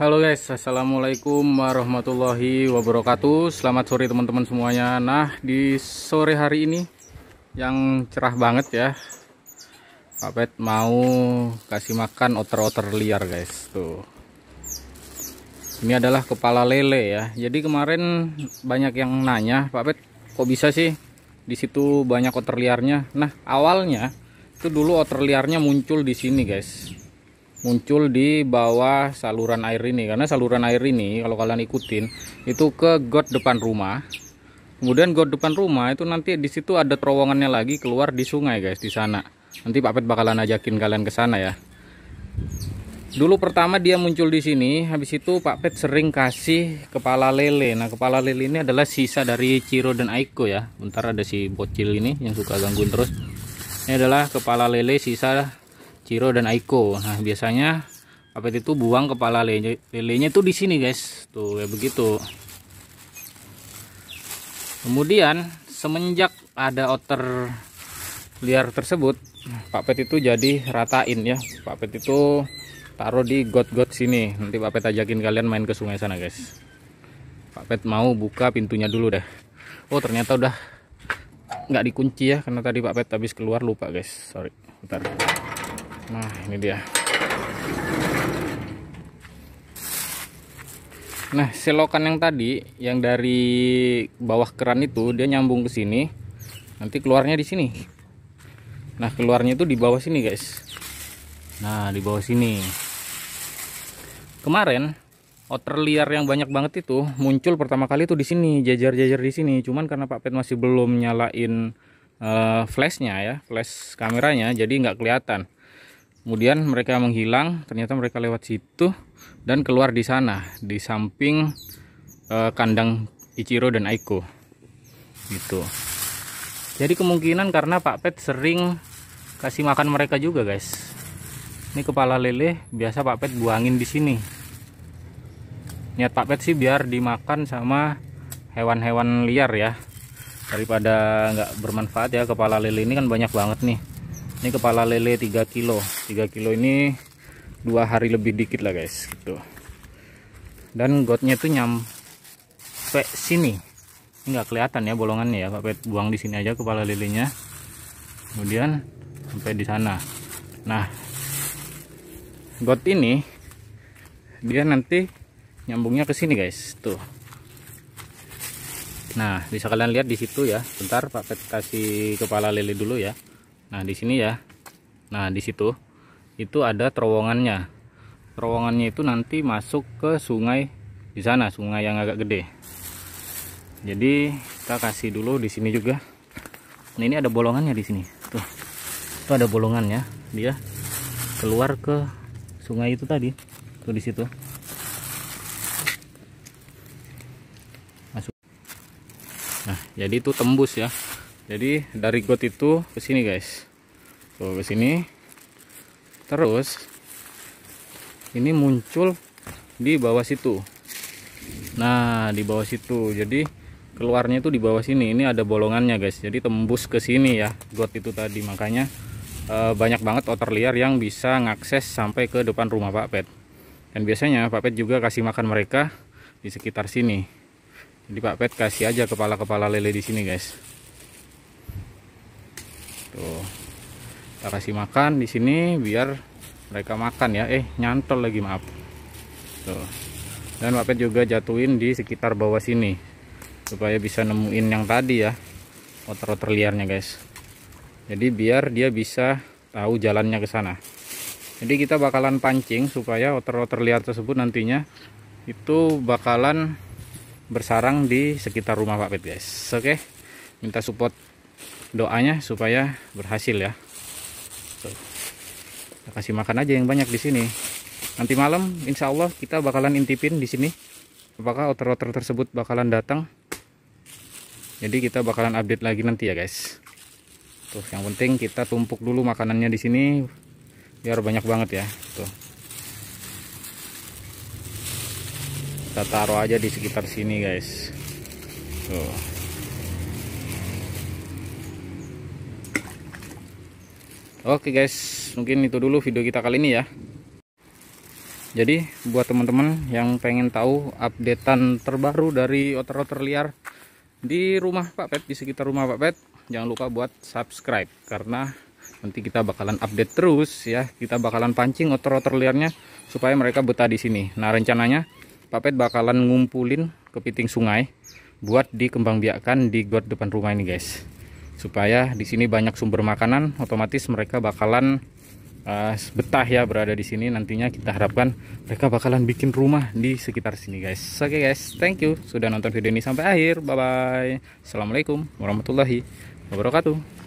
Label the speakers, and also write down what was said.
Speaker 1: Halo guys, assalamualaikum warahmatullahi wabarakatuh. Selamat sore teman-teman semuanya. Nah di sore hari ini yang cerah banget ya, Pak Pet mau kasih makan otter-otter liar guys. Tuh, ini adalah kepala lele ya. Jadi kemarin banyak yang nanya, Pak Pet, kok bisa sih di situ banyak otter liarnya? Nah awalnya itu dulu otter liarnya muncul di sini guys muncul di bawah saluran air ini karena saluran air ini kalau kalian ikutin itu ke got depan rumah kemudian got depan rumah itu nanti di situ ada terowongannya lagi keluar di sungai guys di sana nanti Pak Pet bakalan ajakin kalian ke sana ya dulu pertama dia muncul di sini habis itu Pak Pet sering kasih kepala lele nah kepala lele ini adalah sisa dari Ciro dan Aiko ya bentar ada si bocil ini yang suka gangguin terus ini adalah kepala lele sisa Ciro dan Aiko nah biasanya Apet itu buang kepala lele lelenya itu di sini guys tuh kayak begitu kemudian semenjak ada otter liar tersebut Pak Pet itu jadi ratain ya Pak Pet itu taruh di got-got sini nanti Pak Pet ajakin kalian main ke sungai sana guys Pak Pet mau buka pintunya dulu deh Oh ternyata udah nggak dikunci ya karena tadi Pak Pet habis keluar lupa guys sorry bentar nah ini dia nah selokan yang tadi yang dari bawah keran itu dia nyambung ke sini nanti keluarnya di sini nah keluarnya itu di bawah sini guys nah di bawah sini kemarin otter liar yang banyak banget itu muncul pertama kali itu di sini jajar-jajar di sini cuman karena Pak Pet masih belum nyalain uh, flashnya ya flash kameranya jadi nggak kelihatan kemudian mereka menghilang ternyata mereka lewat situ dan keluar di sana di samping eh, kandang Ichiro dan Aiko gitu jadi kemungkinan karena Pak Pet sering kasih makan mereka juga guys ini kepala lele biasa Pak Pet buangin di sini niat Pak Pet sih biar dimakan sama hewan-hewan liar ya daripada nggak bermanfaat ya kepala lele ini kan banyak banget nih ini kepala lele 3 kilo 3 kilo ini dua hari lebih dikit lah guys gitu dan gotnya tuh nyampe sini nggak kelihatan ya bolongannya ya Pak Pet buang di sini aja kepala lelenya kemudian sampai di sana nah got ini dia nanti nyambungnya ke sini guys tuh Nah, bisa kalian lihat di situ ya. Bentar Pak Pet kasih kepala lele dulu ya nah di sini ya nah di situ itu ada terowongannya terowongannya itu nanti masuk ke sungai di sana sungai yang agak gede jadi kita kasih dulu di sini juga nah ini ada bolongannya di sini tuh itu ada bolongannya dia keluar ke sungai itu tadi tuh di situ masuk nah jadi itu tembus ya jadi dari got itu ke sini guys tuh ke sini terus ini muncul di bawah situ nah di bawah situ jadi keluarnya itu di bawah sini ini ada bolongannya guys jadi tembus ke sini ya got itu tadi makanya e, banyak banget otter liar yang bisa ngakses sampai ke depan rumah Pak Pet dan biasanya Pak Pet juga kasih makan mereka di sekitar sini jadi Pak Pet kasih aja kepala-kepala lele di sini guys tuh gitu. kita kasih makan di sini biar mereka makan ya eh nyantol lagi maaf tuh gitu. dan Pak juga jatuhin di sekitar bawah sini supaya bisa nemuin yang tadi ya otter otter liarnya guys jadi biar dia bisa tahu jalannya ke sana jadi kita bakalan pancing supaya otter otter liar tersebut nantinya itu bakalan bersarang di sekitar rumah Pak Pet guys oke okay? minta support doanya supaya berhasil ya kita kasih makan aja yang banyak di sini nanti malam insya Allah kita bakalan intipin di sini apakah otter-otter tersebut bakalan datang jadi kita bakalan update lagi nanti ya guys tuh yang penting kita tumpuk dulu makanannya di sini biar banyak banget ya tuh kita taruh aja di sekitar sini guys tuh Oke guys, mungkin itu dulu video kita kali ini ya. Jadi buat teman-teman yang pengen tahu updatean terbaru dari otter-otter liar di rumah Pak Pet, di sekitar rumah Pak Pet, jangan lupa buat subscribe karena nanti kita bakalan update terus ya. Kita bakalan pancing otter-otter liarnya supaya mereka betah di sini. Nah, rencananya Pak Pet bakalan ngumpulin kepiting sungai buat dikembangbiakkan di got depan rumah ini, guys supaya di sini banyak sumber makanan otomatis mereka bakalan uh, betah ya berada di sini nantinya kita harapkan mereka bakalan bikin rumah di sekitar sini guys oke okay guys thank you sudah nonton video ini sampai akhir bye bye assalamualaikum warahmatullahi wabarakatuh